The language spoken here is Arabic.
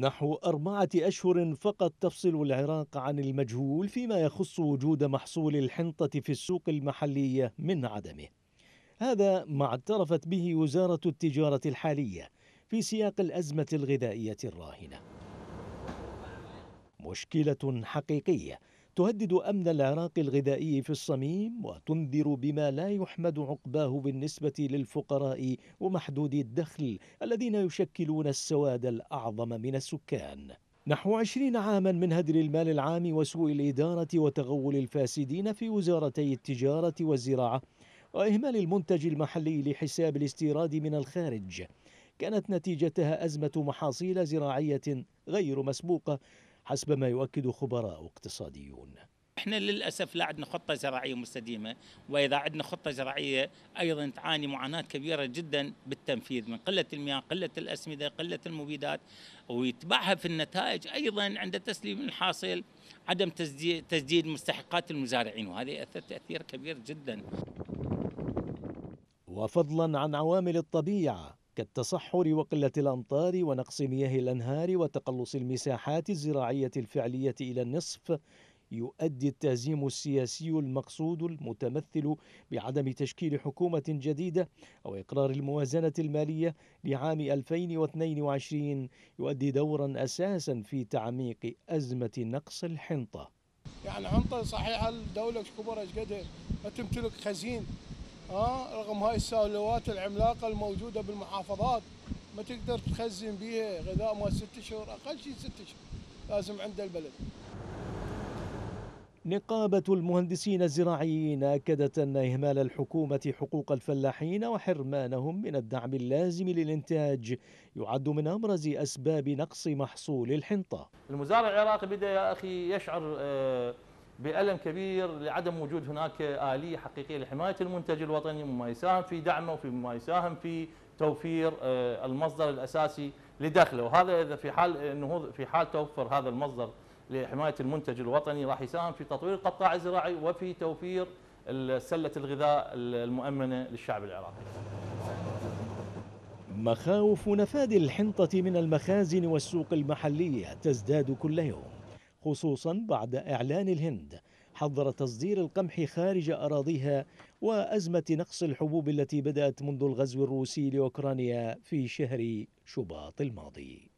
نحو أربعة أشهر فقط تفصل العراق عن المجهول فيما يخص وجود محصول الحنطة في السوق المحلية من عدمه. هذا ما اعترفت به وزارة التجارة الحالية في سياق الأزمة الغذائية الراهنة. مشكلة حقيقية تهدد امن العراق الغذائي في الصميم وتنذر بما لا يحمد عقباه بالنسبه للفقراء ومحدودي الدخل الذين يشكلون السواد الاعظم من السكان نحو عشرين عاما من هدر المال العام وسوء الإدارة وتغول الفاسدين في وزارتي التجارة والزراعة وإهمال المنتج المحلي لحساب الاستيراد من الخارج كانت نتيجتها أزمة محاصيل زراعية غير مسبوقة حسب ما يؤكد خبراء اقتصاديون احنا للاسف لا عندنا خطه زراعيه مستديمه واذا عندنا خطه زراعيه ايضا تعاني معاناه كبيره جدا بالتنفيذ من قله المياه، قله الاسمده، قله المبيدات ويتبعها في النتائج ايضا عند تسليم الحاصل عدم تسديد مستحقات المزارعين وهذا ياثر تاثير كبير جدا. وفضلا عن عوامل الطبيعه كالتصحر وقلة الأمطار ونقص مياه الأنهار وتقلص المساحات الزراعية الفعلية إلى النصف يؤدي التهزيم السياسي المقصود المتمثل بعدم تشكيل حكومة جديدة أو إقرار الموازنة المالية لعام 2022 يؤدي دورا أساسا في تعميق أزمة نقص الحنطة يعني حنطة صحيحة الدولة كبرى قدها ما تمتلك خزين ها رغم هاي السالوات العملاقه الموجوده بالمحافظات ما تقدر تخزن بيها غذاء مال ست شهور اقل شيء ست شهور لازم عند البلد نقابة المهندسين الزراعيين أكدت أن إهمال الحكومة حقوق الفلاحين وحرمانهم من الدعم اللازم للإنتاج يعد من أبرز أسباب نقص محصول الحنطة المزارع العراقي بدأ يا أخي يشعر آه، بألم كبير لعدم وجود هناك آلية حقيقية لحماية المنتج الوطني مما يساهم في دعمه مما يساهم في توفير آه، المصدر الأساسي لدخله وهذا إذا في حال آه، أنه في حال توفر هذا المصدر لحماية المنتج الوطني راح يساهم في تطوير القطاع الزراعي وفي توفير سلة الغذاء المؤمنة للشعب العراقي مخاوف نفاد الحنطة من المخازن والسوق المحلية تزداد كل يوم خصوصا بعد إعلان الهند حظر تصدير القمح خارج أراضيها وأزمة نقص الحبوب التي بدأت منذ الغزو الروسي لأوكرانيا في شهر شباط الماضي